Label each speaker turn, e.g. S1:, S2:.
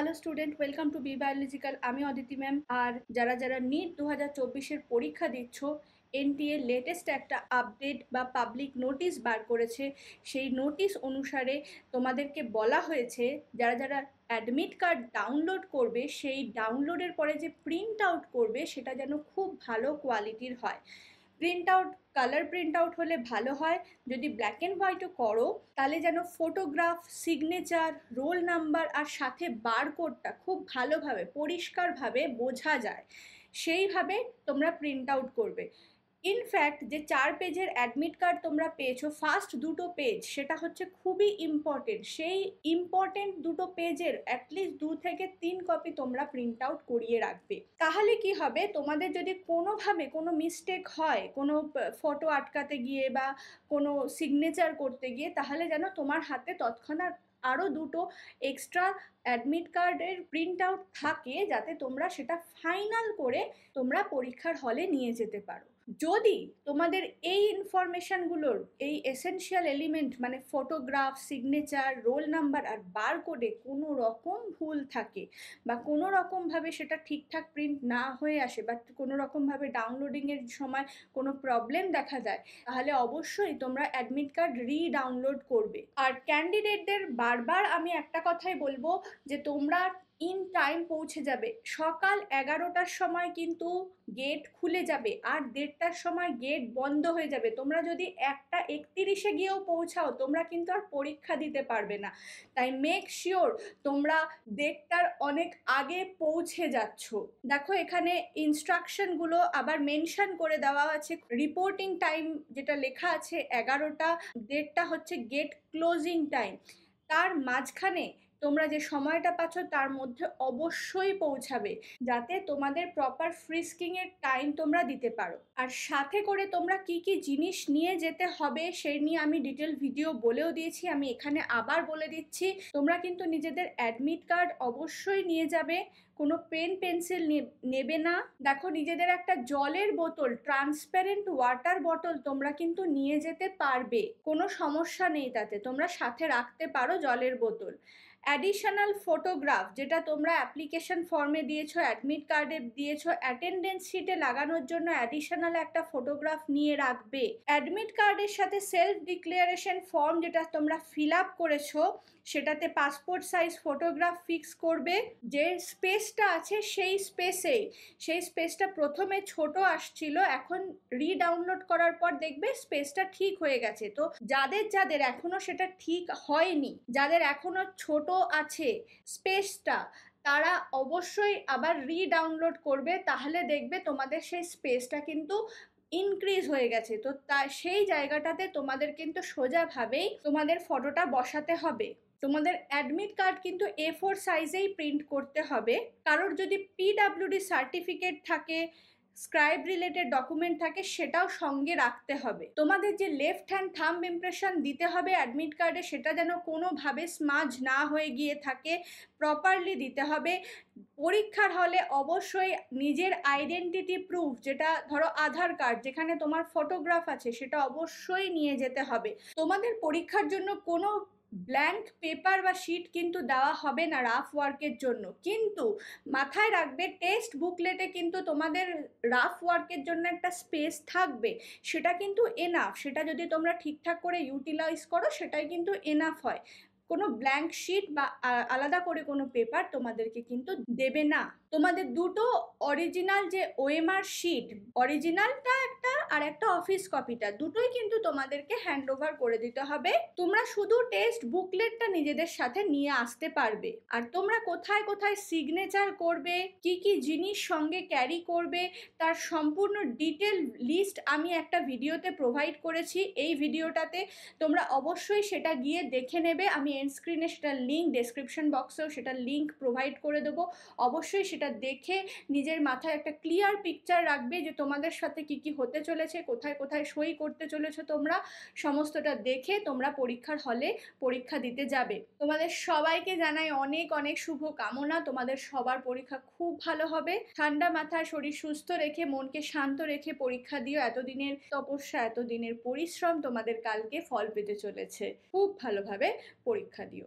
S1: hello student welcome to B biological আমি Aditi ma'am আর যারা যারা নিট দু হাজার চব্বিশের পরীক্ষা দিচ্ছ এনটিএ লেটেস্ট একটা আপডেট বা পাবলিক নোটিশ বার করেছে সেই নোটিশ অনুসারে তোমাদেরকে বলা হয়েছে যারা যারা অ্যাডমিট কার্ড ডাউনলোড করবে সেই ডাউনলোডের পরে যে প্রিন্ট আউট করবে সেটা যেন খুব ভালো কোয়ালিটির হয় print out colour print out হলে ভালো হয় যদি ব্ল্যাক অ্যান্ড হোয়াইটও করো তাহলে যেন ফটোগ্রাফ সিগনেচার রোল নাম্বার আর সাথে বারকোডটা খুব ভালোভাবে পরিষ্কারভাবে বোঝা যায় সেইভাবে তোমরা প্রিন্ট আউট করবে ইনফ্যাক্ট যে চার পেজের অ্যাডমিট কার্ড তোমরা পেয়েছো ফার্স্ট দুটো পেজ সেটা হচ্ছে খুবই ইম্পর্টেন্ট সেই ইম্পর্টেন্ট দুটো পেজের অ্যাটলিস্ট দু থেকে তিন কপি তোমরা প্রিন্ট আউট করিয়ে রাখবে তাহলে কি হবে তোমাদের যদি কোনোভাবে কোনো মিস্টেক হয় কোনো ফটো আটকাতে গিয়ে বা কোনো সিগনেচার করতে গিয়ে তাহলে যেন তোমার হাতে তৎক্ষণাৎ আরও দুটো এক্সট্রা অ্যাডমিট কার্ডের প্রিন্ট আউট থাকে যাতে তোমরা সেটা ফাইনাল করে তোমরা পরীক্ষার হলে নিয়ে যেতে পারো যদি তোমাদের এই ইনফরমেশানগুলোর এই এসেনশিয়াল এলিমেন্ট মানে ফটোগ্রাফ সিগনেচার রোল নাম্বার আর বারকোডে কোনো রকম ভুল থাকে বা কোনো রকমভাবে সেটা ঠিকঠাক প্রিন্ট না হয়ে আসে বা কোনো রকমভাবে ডাউনলোডিংয়ের সময় কোনো প্রবলেম দেখা যায় তাহলে অবশ্যই তোমরা অ্যাডমিট কার্ড রি ডাউনলোড করবে আর ক্যান্ডিডেটদের বারবার আমি একটা কথাই বলবো যে তোমরা ইন টাইম পৌঁছে যাবে সকাল এগারোটার সময় কিন্তু গেট খুলে যাবে আর দেড়টার সময় গেট বন্ধ হয়ে যাবে তোমরা যদি একটা একত্রিশে গিয়েও পৌঁছাও তোমরা কিন্তু আর পরীক্ষা দিতে পারবে না তাই মেক শিওর তোমরা দেড়টার অনেক আগে পৌঁছে যাচ্ছ দেখো এখানে ইনস্ট্রাকশনগুলো আবার মেনশন করে দেওয়া আছে রিপোর্টিং টাইম যেটা লেখা আছে এগারোটা দেড়টা হচ্ছে গেট ক্লোজিং টাইম তার মাঝখানে তোমরা যে সময়টা পাচ্ছ তার মধ্যে অবশ্যই পৌঁছাবে যাতে তোমাদের প্রপার ফ্রিস্কিং এর টাইম তোমরা দিতে পারো আর সাথে করে তোমরা কি কি জিনিস নিয়ে যেতে হবে সেই নিয়ে আমি ডিটেল ভিডিও বলেও দিয়েছি আমি এখানে আবার বলে দিচ্ছি তোমরা কিন্তু নিজেদের অ্যাডমিট কার্ড অবশ্যই নিয়ে যাবে কোনো পেন পেন্সিল নেবে না দেখো নিজেদের একটা জলের বোতল ট্রান্সপ্যারেন্ট ওয়াটার বোতল তোমরা কিন্তু নিয়ে যেতে পারবে কোনো সমস্যা নেই তাতে তোমরা সাথে রাখতে পারো জলের বোতল অ্যাডিশনাল ফটোগ্রাফ যেটা তোমরা অ্যাপ্লিকেশন ফর্মে দিয়েছো অ্যাডমিট কার্ডে দিয়েছো অ্যাটেন্ডেন্স শিটে লাগানোর জন্য অ্যাডিশনাল একটা ফটোগ্রাফ নিয়ে রাখবে অ্যাডমিট কার্ডের সাথে সেলফ ডিক্লারেশন ফর্ম যেটা তোমরা ফিল আপ করেছো সেটাতে পাসপোর্ট সাইজ ফটোগ্রাফ ফিক্স করবে যে স্পেসটা আছে সেই স্পেসে সেই স্পেসটা প্রথমে ছোট আসছিল এখন রিডাউনলোড করার পর দেখবে স্পেসটা ঠিক হয়ে গেছে তো যাদের যাদের এখনো সেটা ঠিক হয়নি যাদের এখনো ছোট আছে স্পেসটা তারা অবশ্যই আবার রিডাউনলোড করবে তাহলে দেখবে তোমাদের সেই স্পেসটা কিন্তু ইনক্রিজ হয়ে গেছে তো তা সেই জায়গাটাতে তোমাদের কিন্তু সোজাভাবেই তোমাদের ফটোটা বসাতে হবে তোমাদের অ্যাডমিট কার্ড কিন্তু এ ফোর সাইজেই প্রিন্ট করতে হবে কারোর যদি পিডাব্লিউডি সার্টিফিকেট থাকে স্ক্রাইব রিলেটেড ডকুমেন্ট থাকে সেটাও সঙ্গে রাখতে হবে তোমাদের যে লেফট হ্যান্ড থাম ইমপ্রেশন দিতে হবে অ্যাডমিট কার্ডে সেটা যেন কোনোভাবে স্মাজ না হয়ে গিয়ে থাকে প্রপারলি দিতে হবে পরীক্ষার হলে অবশ্যই নিজের আইডেন্টিটি প্রুফ যেটা ধরো আধার কার্ড যেখানে তোমার ফটোগ্রাফ আছে সেটা অবশ্যই নিয়ে যেতে হবে তোমাদের পরীক্ষার জন্য কোনো ব্ল্যাঙ্ক পেপার বা শিট কিন্তু দেওয়া হবে না রাফ ওয়ার্কের জন্য কিন্তু মাথায় রাখবে টেস্ট বুকলেটে কিন্তু তোমাদের রাফ ওয়ার্কের জন্য একটা স্পেস থাকবে সেটা কিন্তু এনাফ সেটা যদি তোমরা ঠিকঠাক করে ইউটিলাইজ করো সেটাই কিন্তু এনাফ হয় কোনো ব্ল্যাঙ্ক শিট বা আলাদা করে কোনো পেপার তোমাদেরকে কিন্তু দেবে না তোমাদের দুটো অরিজিনাল যে ওএমআর শিট অরিজিনালটা একটা আর একটা অফিস কপিটা দুটোই কিন্তু তোমাদেরকে হ্যান্ড ওভার করে দিতে হবে তোমরা শুধু টেস্ট বুকলেটটা নিজেদের সাথে নিয়ে আসতে পারবে আর তোমরা কোথায় কোথায় সিগনেচার করবে কি কি জিনিস সঙ্গে ক্যারি করবে তার সম্পূর্ণ ডিটেল লিস্ট আমি একটা ভিডিওতে প্রোভাইড করেছি এই ভিডিওটাতে তোমরা অবশ্যই সেটা গিয়ে দেখে নেবে আমি এন্ড স্ক্রিনে সেটার লিঙ্ক ডেসক্রিপশন বক্সেও সেটার লিঙ্ক প্রোভাইড করে দেবো অবশ্যই সেটা দেখে নিজের মাথায় একটা ক্লিয়ার পিকচার রাখবে যে তোমাদের সাথে কি কি হতে চলেছে কোথায় কোথায় সই করতে চলেছো তোমরা সমস্তটা দেখে তোমরা পরীক্ষার হলে পরীক্ষা দিতে যাবে তোমাদের সবাইকে জানাই অনেক অনেক শুভ কামনা তোমাদের সবার পরীক্ষা খুব ভালো হবে ঠান্ডা মাথায় শরীর সুস্থ রেখে মনকে শান্ত রেখে পরীক্ষা দিও এতদিনের তপস্যা এতদিনের পরিশ্রম তোমাদের কালকে ফল পেতে চলেছে খুব ভালোভাবে পরীক্ষা দিও